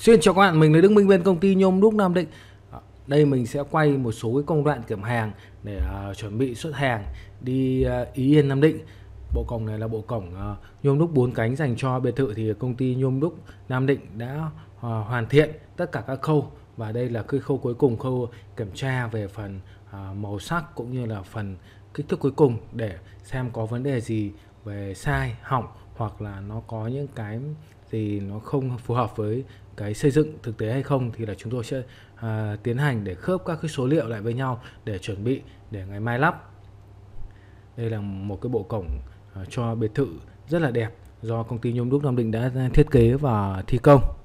Xin chào các bạn, mình là Đức Minh bên công ty Nhôm Đúc Nam Định Đây mình sẽ quay một số cái công đoạn kiểm hàng để uh, chuẩn bị xuất hàng đi uh, Ý Yên Nam Định Bộ cổng này là bộ cổng uh, nhôm đúc 4 cánh dành cho biệt thự thì công ty nhôm đúc Nam Định đã uh, hoàn thiện tất cả các khâu và đây là cái khâu cuối cùng khâu kiểm tra về phần uh, màu sắc cũng như là phần kích thước cuối cùng để xem có vấn đề gì về sai hỏng hoặc là nó có những cái gì nó không phù hợp với cái xây dựng thực tế hay không thì là chúng tôi sẽ à, tiến hành để khớp các cái số liệu lại với nhau để chuẩn bị để ngày mai lắp đây là một cái bộ cổng à, cho biệt thự rất là đẹp do công ty nhôm đúc nam định đã thiết kế và thi công